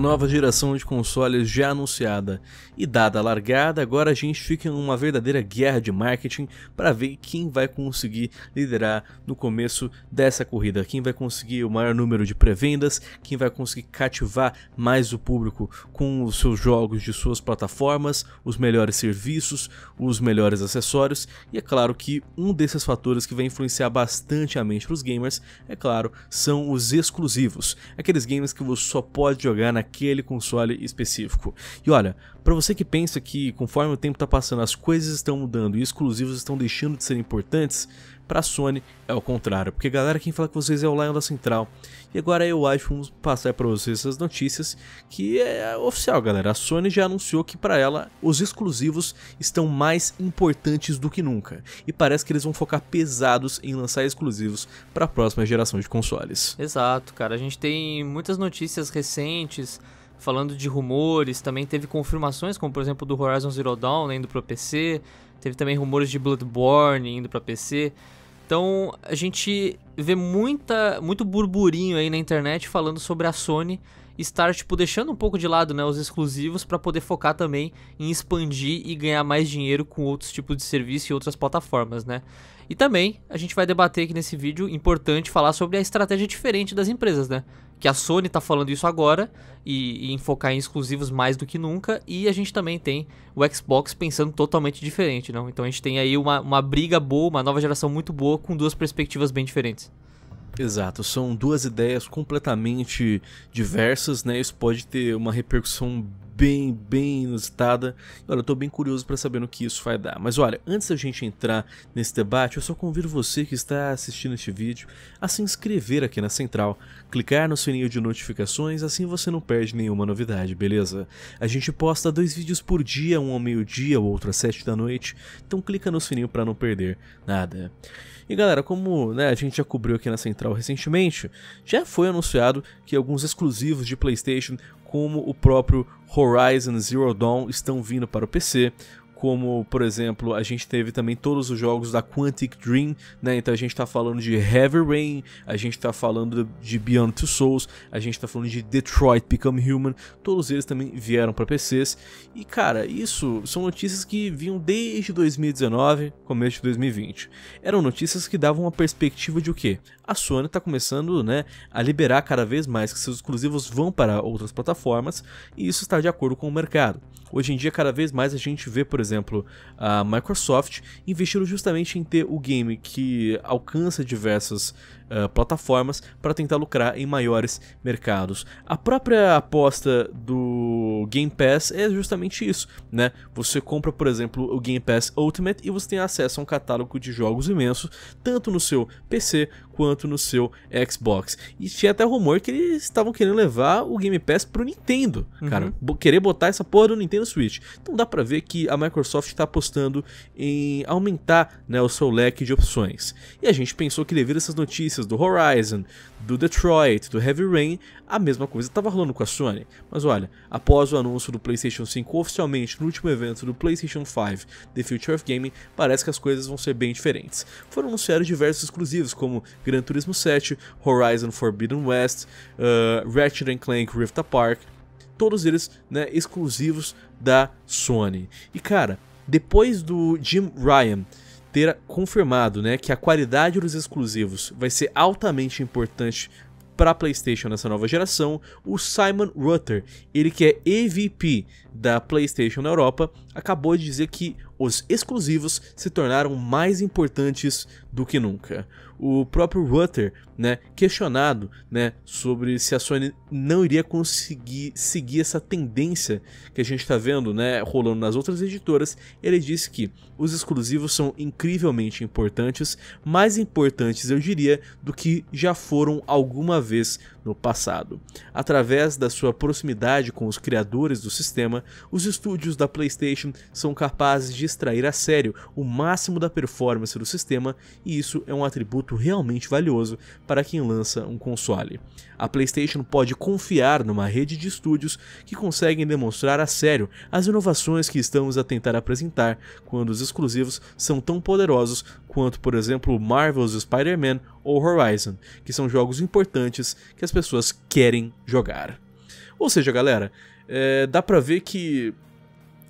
nova geração de consoles já anunciada. E dada a largada, agora a gente fica em uma verdadeira guerra de marketing para ver quem vai conseguir liderar no começo dessa corrida, quem vai conseguir o maior número de pré-vendas, quem vai conseguir cativar mais o público com os seus jogos de suas plataformas, os melhores serviços, os melhores acessórios. E é claro que um desses fatores que vai influenciar bastante a mente para os gamers, é claro, são os exclusivos, aqueles games que você só pode jogar na aquele console específico. E olha, para você que pensa que conforme o tempo está passando as coisas estão mudando e exclusivos estão deixando de ser importantes, Pra Sony é o contrário, porque galera, quem fala com vocês é o Lion da Central. E agora eu acho que vamos passar para vocês essas notícias que é oficial, galera. A Sony já anunciou que para ela os exclusivos estão mais importantes do que nunca. E parece que eles vão focar pesados em lançar exclusivos para a próxima geração de consoles. Exato, cara. A gente tem muitas notícias recentes falando de rumores, também teve confirmações, como por exemplo do Horizon Zero Dawn né, indo para PC, teve também rumores de Bloodborne indo para PC. Então a gente vê muita, muito burburinho aí na internet falando sobre a Sony estar tipo deixando um pouco de lado, né, os exclusivos para poder focar também em expandir e ganhar mais dinheiro com outros tipos de serviço e outras plataformas, né? E também a gente vai debater aqui nesse vídeo, importante falar sobre a estratégia diferente das empresas, né? Que a Sony está falando isso agora e, e enfocar em exclusivos mais do que nunca, e a gente também tem o Xbox pensando totalmente diferente, não? Então a gente tem aí uma, uma briga boa, uma nova geração muito boa, com duas perspectivas bem diferentes. Exato, são duas ideias completamente diversas, né? Isso pode ter uma repercussão bem, bem inusitada. Olha, eu tô bem curioso para saber no que isso vai dar. Mas olha, antes da gente entrar nesse debate, eu só convido você que está assistindo este vídeo a se inscrever aqui na Central, clicar no sininho de notificações, assim você não perde nenhuma novidade, beleza? A gente posta dois vídeos por dia, um ao meio-dia, o outro às sete da noite, então clica no sininho para não perder nada. E galera, como né, a gente já cobriu aqui na Central recentemente, já foi anunciado que alguns exclusivos de PlayStation como o próprio Horizon Zero Dawn estão vindo para o PC, como, por exemplo, a gente teve também todos os jogos da Quantic Dream, né? Então a gente tá falando de Heavy Rain, a gente tá falando de Beyond Two Souls, a gente tá falando de Detroit Become Human, todos eles também vieram para PCs. E cara, isso são notícias que vinham desde 2019, começo de 2020. Eram notícias que davam uma perspectiva de o quê? A Sony tá começando, né, a liberar cada vez mais que seus exclusivos vão para outras plataformas, e isso está de acordo com o mercado. Hoje em dia cada vez mais a gente vê, por exemplo, exemplo, a Microsoft, investiram justamente em ter o game que alcança diversas uh, plataformas para tentar lucrar em maiores mercados. A própria aposta do Game Pass é justamente isso, né? Você compra, por exemplo, o Game Pass Ultimate e você tem acesso a um catálogo de jogos imenso, tanto no seu PC quanto no seu Xbox. E tinha até rumor que eles estavam querendo levar o Game Pass pro Nintendo, uhum. cara, querer botar essa porra do Nintendo Switch. Então dá para ver que a Microsoft Microsoft está apostando em aumentar né, o seu leque de opções. E a gente pensou que devido a essas notícias do Horizon, do Detroit, do Heavy Rain, a mesma coisa estava rolando com a Sony. Mas olha, após o anúncio do PlayStation 5 oficialmente no último evento do PlayStation 5 The Future of Gaming, parece que as coisas vão ser bem diferentes. Foram anunciados diversos exclusivos como Gran Turismo 7, Horizon Forbidden West, uh, Ratchet Clank Rift Apart, todos eles né, exclusivos da Sony. E cara, depois do Jim Ryan ter confirmado né, que a qualidade dos exclusivos vai ser altamente importante para a PlayStation nessa nova geração, o Simon Rutter, ele que é EVP da PlayStation na Europa, acabou de dizer que os exclusivos se tornaram mais importantes do que nunca. O próprio Rutter, né, questionado, né, sobre se a Sony não iria conseguir seguir essa tendência que a gente está vendo, né, rolando nas outras editoras, ele disse que os exclusivos são incrivelmente importantes, mais importantes, eu diria, do que já foram alguma vez no passado. Através da sua proximidade com os criadores do sistema, os estúdios da PlayStation são capazes de extrair a sério o máximo da performance do sistema, e isso é um atributo realmente valioso para quem lança um console. A PlayStation pode confiar numa rede de estúdios que conseguem demonstrar a sério as inovações que estamos a tentar apresentar quando os exclusivos são tão poderosos quanto, por exemplo, Marvel's Spider-Man ou Horizon, que são jogos importantes que as pessoas querem jogar. Ou seja, galera, é, dá pra ver que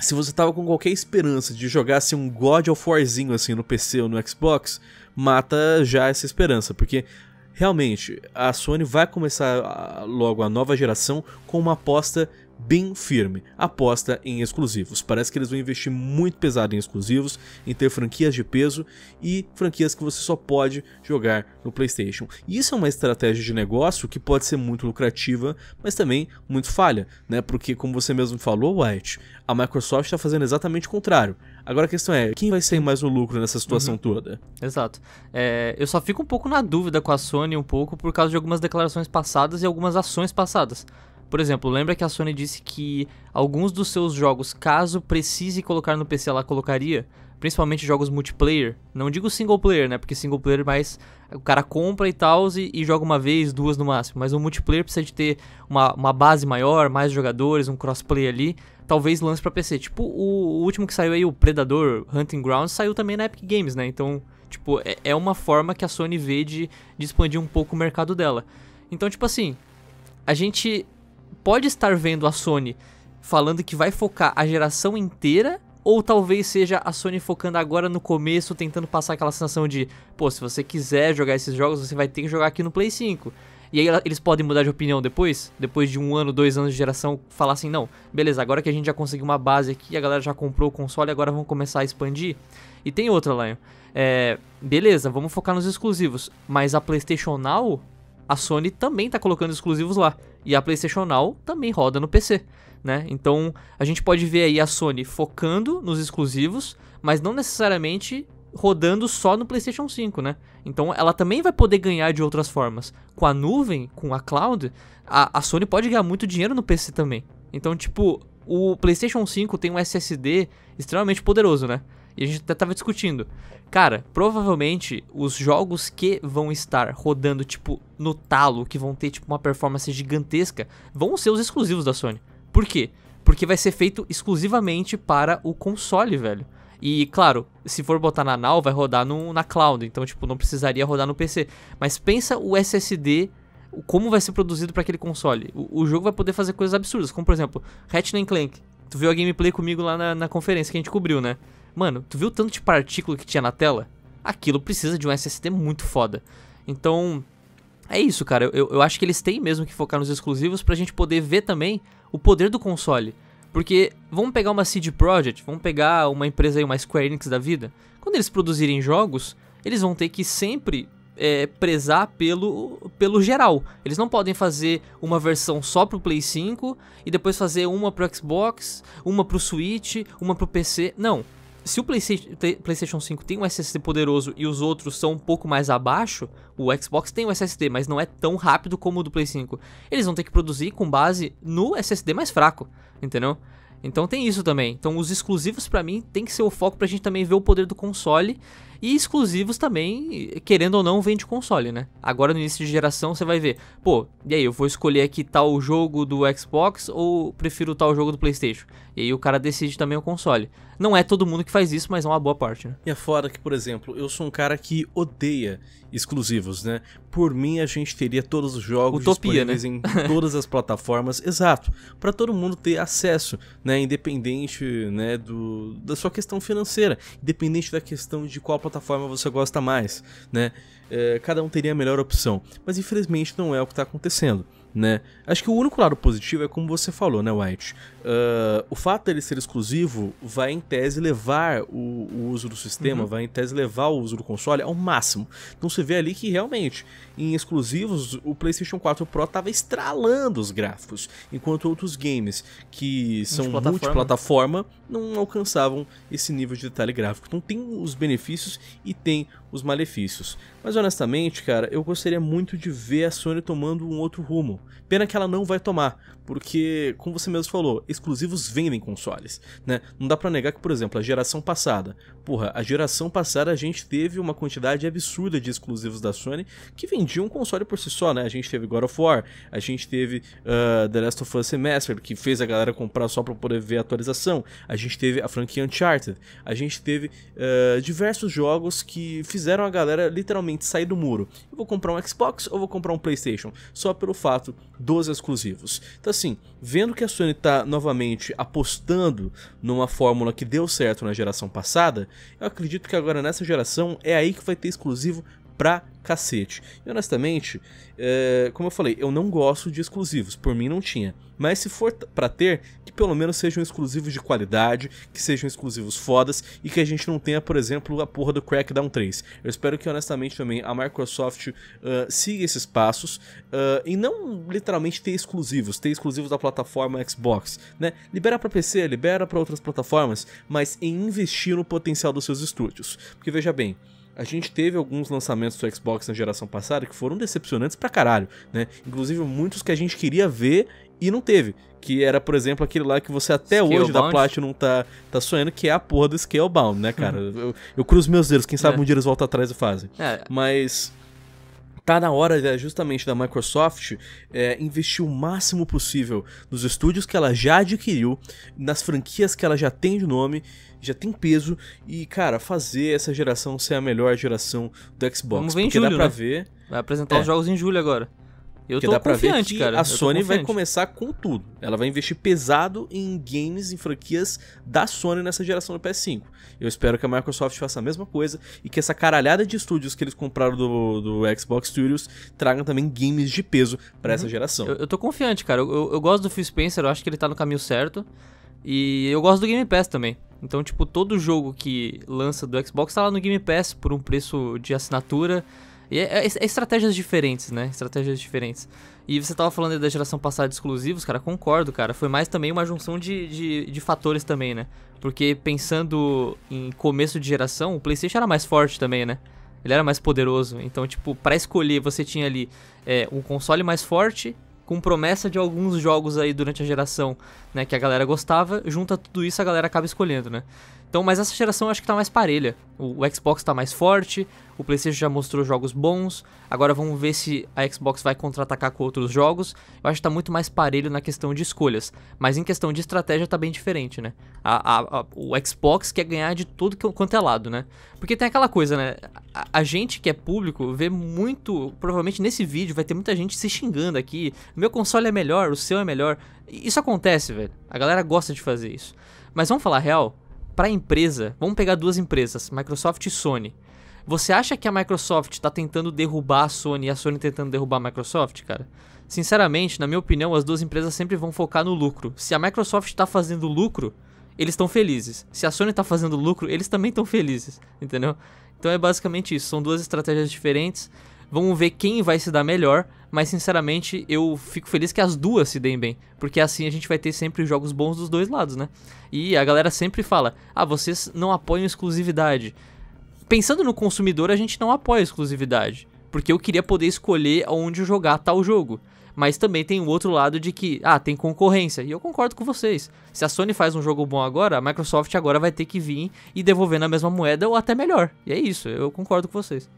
se você tava com qualquer esperança de jogar assim, um God of Warzinho assim no PC ou no Xbox, mata já essa esperança, porque realmente a Sony vai começar a, logo a nova geração com uma aposta bem firme, aposta em exclusivos. Parece que eles vão investir muito pesado em exclusivos, em ter franquias de peso e franquias que você só pode jogar no PlayStation. E isso é uma estratégia de negócio que pode ser muito lucrativa, mas também muito falha, né? Porque como você mesmo falou, White, a Microsoft está fazendo exatamente o contrário. Agora a questão é, quem vai sair mais no lucro nessa situação uhum. toda? Exato. É, eu só fico um pouco na dúvida com a Sony um pouco por causa de algumas declarações passadas e algumas ações passadas. Por exemplo, lembra que a Sony disse que alguns dos seus jogos, caso precise colocar no PC, ela colocaria? Principalmente jogos multiplayer. Não digo single player, né? Porque single player é mais o cara compra e tal e, e, joga uma vez, duas no máximo. Mas o multiplayer precisa de ter uma, uma base maior, mais jogadores, um crossplay ali. Talvez lance para PC. Tipo, o, o, último que saiu aí, o Predador Hunting Grounds, saiu também na Epic Games, né? Então, tipo, é, é uma forma que a Sony vê de, de expandir um pouco o mercado dela. Então, tipo assim, a gente pode estar vendo a Sony falando que vai focar a geração inteira ou talvez seja a Sony focando agora no começo, tentando passar aquela sensação de, pô, se você quiser jogar esses jogos, você vai ter que jogar aqui no Play 5. E aí eles podem mudar de opinião depois, depois de um ano, dois anos de geração, falar assim, não, beleza, agora que a gente já conseguiu uma base aqui, a galera já comprou o console, agora vamos começar a expandir. E tem outra, Lion. É, beleza, vamos focar nos exclusivos, mas a PlayStation Now, a Sony também tá colocando exclusivos lá. E a PlayStation Now também roda no PC, né? Então a gente pode ver aí a Sony focando nos exclusivos, mas não necessariamente rodando só no PlayStation 5, né? Então ela também vai poder ganhar de outras formas. Com a nuvem, com a cloud, a, a Sony pode ganhar muito dinheiro no PC também. Então, tipo, o PlayStation 5 tem um SSD extremamente poderoso, né? E a gente até tava discutindo. Cara, provavelmente os jogos que vão estar rodando, tipo, no talo, que vão ter, tipo, uma performance gigantesca, vão ser os exclusivos da Sony. Por quê? Porque vai ser feito exclusivamente para o console, velho. E, claro, se for botar na NAL, vai rodar no, na cloud, então, tipo, não precisaria rodar no PC. Mas pensa o SSD como vai ser produzido para aquele console. O, o, jogo vai poder fazer coisas absurdas, como por exemplo, Ratchet Clank. Tu viu a gameplay comigo lá na, na, conferência que a gente cobriu, né? Mano, tu viu o tanto de partícula que tinha na tela? Aquilo precisa de um SSD muito foda. Então, é isso, cara. Eu, eu acho que eles têm mesmo que focar nos exclusivos pra gente poder ver também o poder do console. Porque vamos pegar uma CD Projekt, vamos pegar uma empresa aí, uma Square Enix da vida. Quando eles produzirem jogos, eles vão ter que sempre é, prezar pelo, pelo geral. Eles não podem fazer uma versão só pro Play 5 e depois fazer uma pro Xbox, uma pro Switch, uma pro PC. Não se o PlayStation 5 tem um SSD poderoso e os outros são um pouco mais abaixo, o Xbox tem um SSD, mas não é tão rápido como o do Play 5. Eles vão ter que produzir com base no SSD mais fraco, entendeu? Então tem isso também. Então os exclusivos para mim tem que ser o foco pra gente também ver o poder do console e exclusivos também, querendo ou não, vende console, né? Agora no início de geração você vai ver, pô, e aí, eu vou escolher aqui tal jogo do Xbox ou prefiro tal jogo do PlayStation? E aí o cara decide também o console. Não é todo mundo que faz isso, mas é uma boa parte, né? E é fora que, por exemplo, eu sou um cara que odeia exclusivos, né? Por mim, a gente teria todos os jogos Utopia, né? disponíveis né? em todas as plataformas, exato, para todo mundo ter acesso, né? Independente, né, do, da sua questão financeira, independente da questão de qual plataforma você gosta mais, né? É, cada um teria a melhor opção, mas infelizmente não é o que está acontecendo né? Acho que o único lado positivo é como você falou, né, White? Uh, o fato dele ser exclusivo vai, em tese, levar o, o uso do sistema, uhum. vai, em tese, levar o uso do console ao máximo. Então você vê ali que realmente, em exclusivos, o PlayStation 4 Pro tava estralando os gráficos, enquanto outros games que são multiplataforma não alcançavam esse nível de detalhe gráfico. Então tem os benefícios e tem os malefícios. Mas honestamente, cara, eu gostaria muito de ver a Sony tomando um outro rumo. Pena que ela não vai tomar, porque, como você mesmo falou, exclusivos vendem consoles, né? Não dá para negar que, por exemplo, a geração passada, porra, a geração passada a gente teve uma quantidade absurda de exclusivos da Sony que vendiam um console por si só, né? A gente teve God of War, a gente teve uh, The Last of Us Remastered, que fez a galera comprar só para poder ver a atualização, a gente teve a franquia Uncharted, a gente teve uh, diversos jogos que fizeram a galera literalmente sair do muro. Eu vou comprar um Xbox ou vou comprar um PlayStation só pelo fato dos exclusivos. Então assim, vendo que a Sony está novamente apostando numa fórmula que deu certo na geração passada, eu acredito que agora nessa geração é aí que vai ter exclusivo pra cacete. E honestamente, é, como eu falei, eu não gosto de exclusivos, por mim não tinha. Mas se for para ter, que pelo menos sejam exclusivos de qualidade, que sejam exclusivos fodas e que a gente não tenha, por exemplo, a porra do Crackdown 3. Eu espero que honestamente também a Microsoft uh, siga esses passos uh, e não literalmente ter exclusivos, ter exclusivos da plataforma Xbox, né? Libera para PC, libera para outras plataformas, mas em investir no potencial dos seus estúdios. Porque veja bem, a gente teve alguns lançamentos do Xbox na geração passada que foram decepcionantes pra caralho, né? Inclusive muitos que a gente queria ver e não teve. Que era, por exemplo, aquele lá que você até hoje da Platinum tá, tá sonhando, que é a porra do Scalebound, né, cara? eu, eu cruzo meus dedos, quem sabe é. um dia eles voltam atrás e fazem. É. Mas tá na hora né, justamente da Microsoft é, investir o máximo possível nos estúdios que ela já adquiriu, nas franquias que ela já tem de nome, já tem peso, e, cara, fazer essa geração ser a melhor geração do Xbox. Vamos ver em julho, dá pra né? ver. Vai apresentar é. os jogos em julho agora. Eu Porque tô dá confiante, ver que cara. A Sony vai começar com tudo. Ela vai investir pesado em games, em franquias da Sony nessa geração do PS5. Eu espero que a Microsoft faça a mesma coisa e que essa caralhada de estúdios que eles compraram do, do Xbox Studios tragam também games de peso para uhum. essa geração. Eu, eu tô confiante, cara. Eu, eu, eu, gosto do Phil Spencer, eu acho que ele tá no caminho certo. E eu gosto do Game Pass também. Então, tipo, todo jogo que lança do Xbox tá lá no Game Pass por um preço de assinatura e é, é, é, estratégias diferentes, né? Estratégias diferentes. E você tava falando da geração passada de exclusivos, cara, concordo, cara. Foi mais também uma junção de, de, de fatores também, né? Porque pensando em começo de geração, o PlayStation era mais forte também, né? Ele era mais poderoso. Então, tipo, para escolher, você tinha ali é, um console mais forte, com promessa de alguns jogos aí durante a geração, né? Que a galera gostava. Junta tudo isso, a galera acaba escolhendo, né? Então, mas essa geração eu acho que tá mais parelha. O, o, Xbox tá mais forte, o PlayStation já mostrou jogos bons. Agora vamos ver se a Xbox vai contra-atacar com outros jogos. Eu acho que tá muito mais parelho na questão de escolhas. Mas em questão de estratégia tá bem diferente, né? A, a, o Xbox quer ganhar de tudo quanto é lado, né? Porque tem aquela coisa, né? A, gente que é público vê muito. Provavelmente nesse vídeo vai ter muita gente se xingando aqui. Meu console é melhor, o seu é melhor. Isso acontece, velho. A galera gosta de fazer isso. Mas vamos falar real? para a empresa, vamos pegar duas empresas, Microsoft e Sony. Você acha que a Microsoft está tentando derrubar a Sony e a Sony tentando derrubar a Microsoft, cara? Sinceramente, na minha opinião, as duas empresas sempre vão focar no lucro. Se a Microsoft está fazendo lucro, eles estão felizes. Se a Sony está fazendo lucro, eles também estão felizes, entendeu? Então é basicamente isso. São duas estratégias diferentes. Vamos ver quem vai se dar melhor, mas sinceramente eu fico feliz que as duas se deem bem, porque assim a gente vai ter sempre jogos bons dos dois lados, né? E a galera sempre fala: "Ah, vocês não apoiam exclusividade". Pensando no consumidor, a gente não apoia exclusividade, porque eu queria poder escolher onde jogar tal jogo. Mas também tem o outro lado de que, ah, tem concorrência. E eu concordo com vocês. Se a Sony faz um jogo bom agora, a Microsoft agora vai ter que vir e devolver na mesma moeda ou até melhor. E é isso, eu concordo com vocês.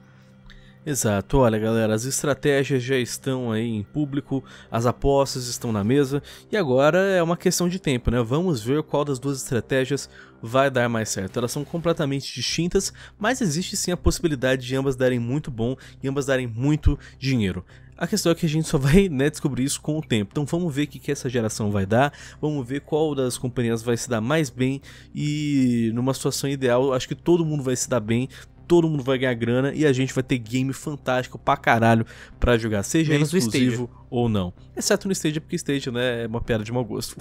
Exato, olha galera, as estratégias já estão aí em público, as apostas estão na mesa e agora é uma questão de tempo, né? Vamos ver qual das duas estratégias vai dar mais certo. Elas são completamente distintas, mas existe sim a possibilidade de ambas darem muito bom e ambas darem muito dinheiro. A questão é que a gente só vai né, descobrir isso com o tempo. Então vamos ver o que, que essa geração vai dar, vamos ver qual das companhias vai se dar mais bem e numa situação ideal, acho que todo mundo vai se dar bem, todo mundo vai ganhar grana e a gente vai ter game fantástico pra caralho pra jogar, seja Menos exclusivo ou não. Exceto no Stage, porque Stage né, é uma pedra de mau gosto.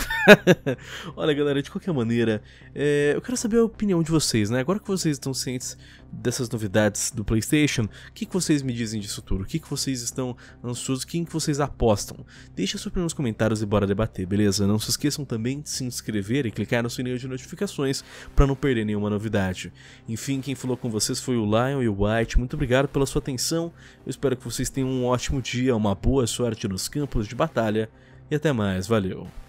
Olha, galera, de qualquer maneira, é, eu quero saber a opinião de vocês, né? Agora que vocês estão cientes dessas novidades do PlayStation, o que, que vocês me dizem disso tudo? O que, que vocês estão ansiosos? Quem que vocês apostam? Deixa sua opinião nos comentários e bora debater, beleza? Não se esqueçam também de se inscrever e clicar no sininho de notificações para não perder nenhuma novidade. Enfim, quem falou com vocês foi foi o Lion e o White. Muito obrigado pela sua atenção. Eu espero que vocês tenham um ótimo dia, uma boa sorte nos campos de batalha e até mais. Valeu.